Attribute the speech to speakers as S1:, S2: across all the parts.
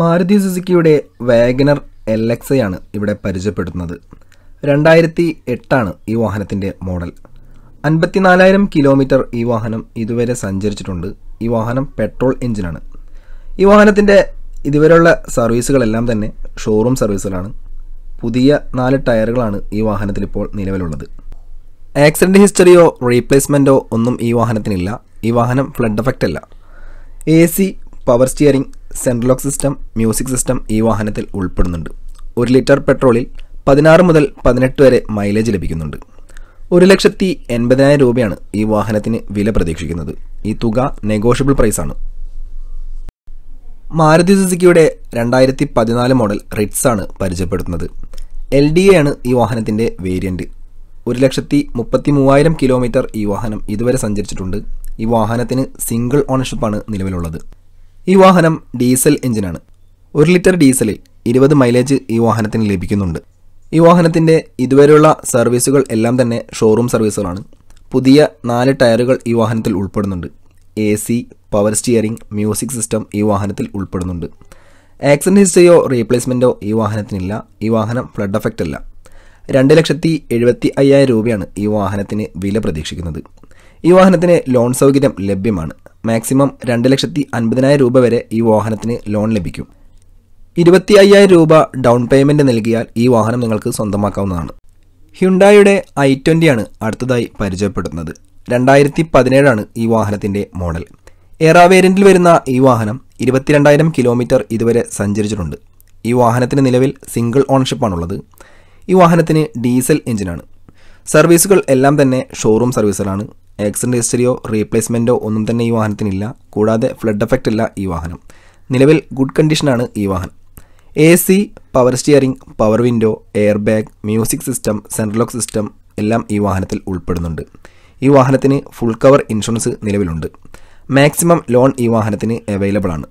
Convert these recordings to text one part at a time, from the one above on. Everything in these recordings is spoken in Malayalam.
S1: മാരുതി സുസുക്കിയുടെ വാഗനർ എൽ എക്സ് ആണ് ഇവിടെ പരിചയപ്പെടുത്തുന്നത് രണ്ടായിരത്തി എട്ടാണ് ഈ വാഹനത്തിൻ്റെ മോഡൽ അൻപത്തിനാലായിരം കിലോമീറ്റർ ഈ വാഹനം ഇതുവരെ സഞ്ചരിച്ചിട്ടുണ്ട് ഈ വാഹനം പെട്രോൾ എഞ്ചിനാണ് ഈ വാഹനത്തിൻ്റെ ഇതുവരെയുള്ള സർവീസുകളെല്ലാം തന്നെ ഷോറൂം സർവീസുകളാണ് പുതിയ നാല് ടയറുകളാണ് ഈ വാഹനത്തിൽ ഇപ്പോൾ നിലവിലുള്ളത് ആക്സിഡൻറ്റ് ഹിസ്റ്ററിയോ റീപ്ലേസ്മെൻറ്റോ ഒന്നും ഈ വാഹനത്തിനില്ല ഈ വാഹനം ഫ്ലഡ് എഫക്റ്റ് അല്ല A C power steering central lock system music system ഈ വാഹനത്തിൽ ഉൾപ്പെടുന്നുണ്ട് ഒരു ലിറ്റർ പെട്രോളിൽ പതിനാറ് മുതൽ പതിനെട്ട് വരെ മൈലേജ് ലഭിക്കുന്നുണ്ട് ഒരു ലക്ഷത്തി എൺപതിനായിരം രൂപയാണ് ഈ വാഹനത്തിന് വില പ്രതീക്ഷിക്കുന്നത് ഈ തുക നെഗോഷ്യബിൾ പ്രൈസാണ് മാരുതി സുസുക്കിയുടെ രണ്ടായിരത്തി പതിനാല് മോഡൽ റിറ്റ്സ് ആണ് പരിചയപ്പെടുത്തുന്നത് എൽ ഡി എ ആണ് ഈ വാഹനത്തിൻ്റെ വേരിയൻറ്റ് ഒരു ലക്ഷത്തി മുപ്പത്തി മൂവായിരം കിലോമീറ്റർ ഈ വാഹനം ഇതുവരെ സഞ്ചരിച്ചിട്ടുണ്ട് ഈ വാഹനത്തിന് സിംഗിൾ ഓണർഷിപ്പാണ് നിലവിലുള്ളത് ഈ വാഹനം ഡീസൽ എഞ്ചിനാണ് ഒരു ലിറ്റർ ഡീസലിൽ ഇരുപത് മൈലേജ് ഈ വാഹനത്തിന് ലഭിക്കുന്നുണ്ട് ഈ വാഹനത്തിൻ്റെ ഇതുവരെയുള്ള സർവീസുകൾ എല്ലാം തന്നെ ഷോറൂം സർവീസുകളാണ് പുതിയ നാല് ടയറുകൾ ഈ വാഹനത്തിൽ ഉൾപ്പെടുന്നുണ്ട് A C power steering music system ഈ വാഹനത്തിൽ ഉൾപ്പെടുന്നുണ്ട് ആക്സിഡൻറ്റ് ഹിസ്റ്ററിയോ റീപ്ലേസ്മെൻറ്റോ ഈ വാഹനത്തിനില്ല ഈ വാഹനം ഫ്ലഡ് എഫക്റ്റ് അല്ല രണ്ട് ലക്ഷത്തി എഴുപത്തി അയ്യായിരം രൂപയാണ് ഈ വാഹനത്തിന് വില പ്രതീക്ഷിക്കുന്നത് ഈ വാഹനത്തിന് ലോൺ സൗകര്യം ലഭ്യമാണ് മാക്സിമം രണ്ട് ലക്ഷത്തി അൻപതിനായിരം രൂപ വരെ ഈ വാഹനത്തിന് ലോൺ ലഭിക്കും ഇരുപത്തി അയ്യായിരം രൂപ ഡൗൺ പേയ്മെൻറ്റ് നൽകിയാൽ ഈ വാഹനം നിങ്ങൾക്ക് സ്വന്തമാക്കാവുന്നതാണ് ഹ്യുണ്ടായുടെ ഐ ട്വൻ്റിയാണ് അടുത്തതായി പരിചയപ്പെടുത്തുന്നത് രണ്ടായിരത്തി പതിനേഴാണ് ഈ വാഹനത്തിൻ്റെ മോഡൽ എറ വേരിയൻറ്റിൽ വരുന്ന ഈ വാഹനം ഇരുപത്തിരണ്ടായിരം കിലോമീറ്റർ ഇതുവരെ സഞ്ചരിച്ചിട്ടുണ്ട് ഈ വാഹനത്തിന് നിലവിൽ സിംഗിൾ ഓണർഷിപ്പാണുള്ളത് ഈ വാഹനത്തിന് ഡീസൽ എഞ്ചിനാണ് സർവീസുകൾ എല്ലാം തന്നെ ഷോറൂം സർവീസുകളാണ് ആക്സിഡൻ്റ് ഹിസ്റ്ററിയോ റീപ്ലേസ്മെൻറ്റോ ഒന്നും തന്നെ ഈ വാഹനത്തിനില്ല കൂടാതെ ഫ്ലഡ് എഫക്റ്റ് ഇല്ല ഈ വാഹനം നിലവിൽ ഗുഡ് കണ്ടീഷനാണ് ഈ വാഹനം A C power steering power window air bag music system central lock system എല്ലാം ഈ വാഹനത്തിൽ ഉൾപ്പെടുന്നുണ്ട് ഈ വാഹനത്തിന് ഫുൾ കവർ ഇൻഷുറൻസ് നിലവിലുണ്ട് മാക്സിമം ലോൺ ഈ വാഹനത്തിന് അവൈലബിൾ ആണ്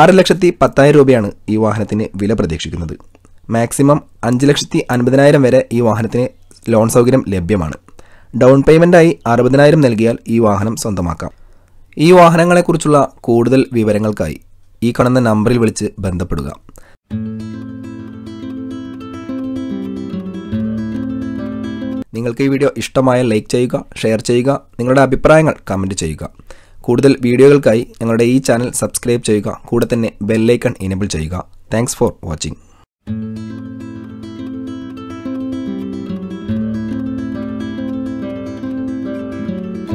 S1: ആറ് ലക്ഷത്തി പത്തായിരം രൂപയാണ് ഈ വാഹനത്തിന് വില പ്രതീക്ഷിക്കുന്നത് മാക്സിമം അഞ്ച് ലക്ഷത്തി അൻപതിനായിരം വരെ ഈ വാഹനത്തിന് ലോൺ സൗകര്യം ലഭ്യമാണ് ഡൗൺ പേയ്മെൻറ്റായി അറുപതിനായിരം നൽകിയാൽ ഈ വാഹനം സ്വന്തമാക്കാം ഈ വാഹനങ്ങളെക്കുറിച്ചുള്ള കൂടുതൽ വിവരങ്ങൾക്കായി ഈ കാണുന്ന നമ്പറിൽ വിളിച്ച് ബന്ധപ്പെടുക നിങ്ങൾക്ക് ഈ വീഡിയോ ഇഷ്ടമായ ലൈക്ക് ചെയ്യുക ഷെയർ ചെയ്യുക നിങ്ങളുടെ അഭിപ്രായങ്ങൾ കമൻറ്റ് ചെയ്യുക കൂടുതൽ വീഡിയോകൾക്കായി ഞങ്ങളുടെ ഈ ചാനൽ സബ്സ്ക്രൈബ് ചെയ്യുക കൂടെ തന്നെ ബെല്ലൈക്കൺ എനേബിൾ ചെയ്യുക താങ്ക്സ് ഫോർ വാച്ചിങ്